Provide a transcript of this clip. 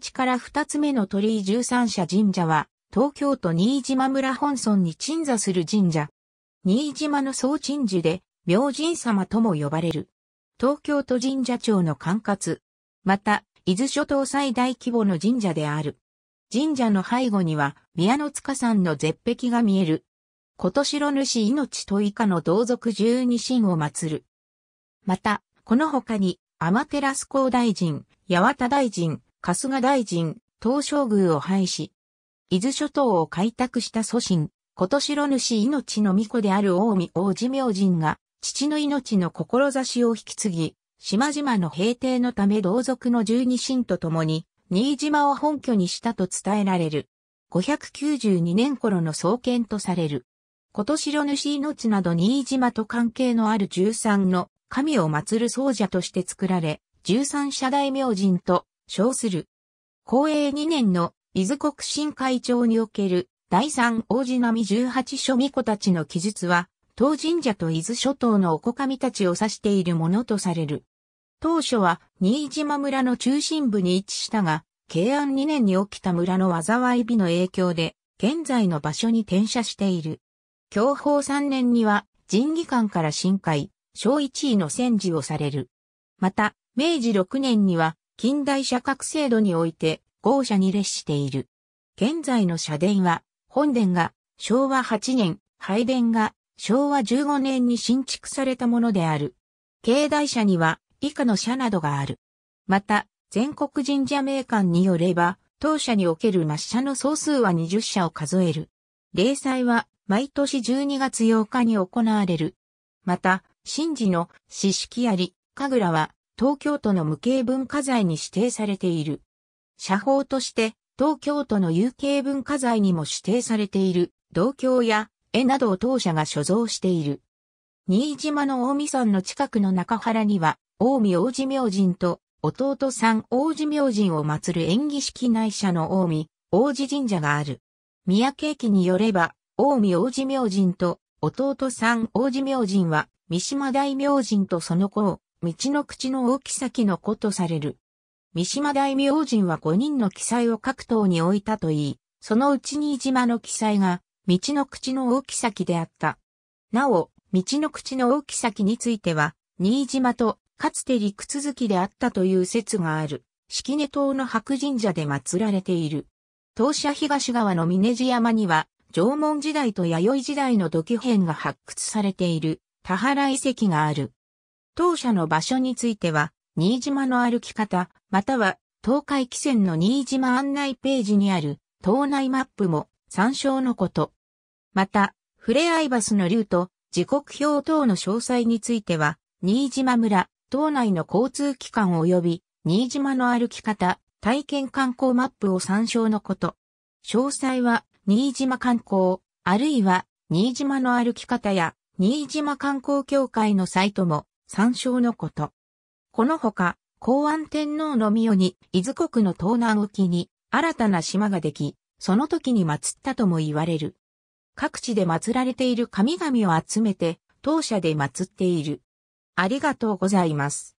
地から二つ目の鳥居十三社神社は、東京都新島村本村に鎮座する神社。新島の総鎮守で、明神様とも呼ばれる。東京都神社庁の管轄。また、伊豆諸島最大規模の神社である。神社の背後には、宮の塚さんの絶壁が見える。今年の主命と以下の同族十二神を祀る。また、この他に、天照光大臣、八幡大臣、春日大臣、東照宮を廃止。伊豆諸島を開拓した祖神、今年、し主命の御子である大見王子明神が、父の命の志を引き継ぎ、島々の平定のため同族の十二神と共に、新島を本拠にしたと伝えられる。592年頃の創建とされる。今年、し主命など新島と関係のある十三の神を祀る僧者として作られ、十三社大明神と称する。公営2年の伊豆国新会長における第三王子並18諸巫女たちの記述は、当神社と伊豆諸島のおこかみたちを指しているものとされる。当初は新島村の中心部に位置したが、慶安2年に起きた村の災い日の影響で、現在の場所に転写している。教法3年には、神技官から新会、小1位の戦時をされる。また、明治6年には、近代社格制度において豪社に列している。現在の社殿は、本殿が昭和8年、拝殿が昭和15年に新築されたものである。境内社には以下の社などがある。また、全国神社名館によれば、当社における抹社の総数は20社を数える。例祭は毎年12月8日に行われる。また、神事の四式あり、神楽は東京都の無形文化財に指定されている。社宝として東京都の有形文化財にも指定されている銅鏡や絵などを当社が所蔵している。新島の大見山の近くの中原には、大見王子明神と弟さん王子明神を祀る演技式内社の大見王子神社がある。三宅駅によれば、大見王子明神と弟さん王子明神は、三島大明神とその子を道の口の大きさきの子とされる。三島大明神は5人の記載を各島に置いたといい、そのうち新島の記載が、道の口の大きさきであった。なお、道の口の大きさきについては、新島と、かつて陸続きであったという説がある、式根島の白神社で祀られている。当社東側の峰寺山には、縄文時代と弥生時代の土器片が発掘されている、田原遺跡がある。当社の場所については、新島の歩き方、または、東海汽船の新島案内ページにある、島内マップも参照のこと。また、フレアイバスのルート、時刻表等の詳細については、新島村、島内の交通機関及び、新島の歩き方、体験観光マップを参照のこと。詳細は、新島観光、あるいは、新島の歩き方や、新島観光協会のサイトも参照のこと。このほか、公安天皇の御代に、伊豆国の東南沖に、新たな島ができ、その時に祀ったとも言われる。各地で祀られている神々を集めて、当社で祀っている。ありがとうございます。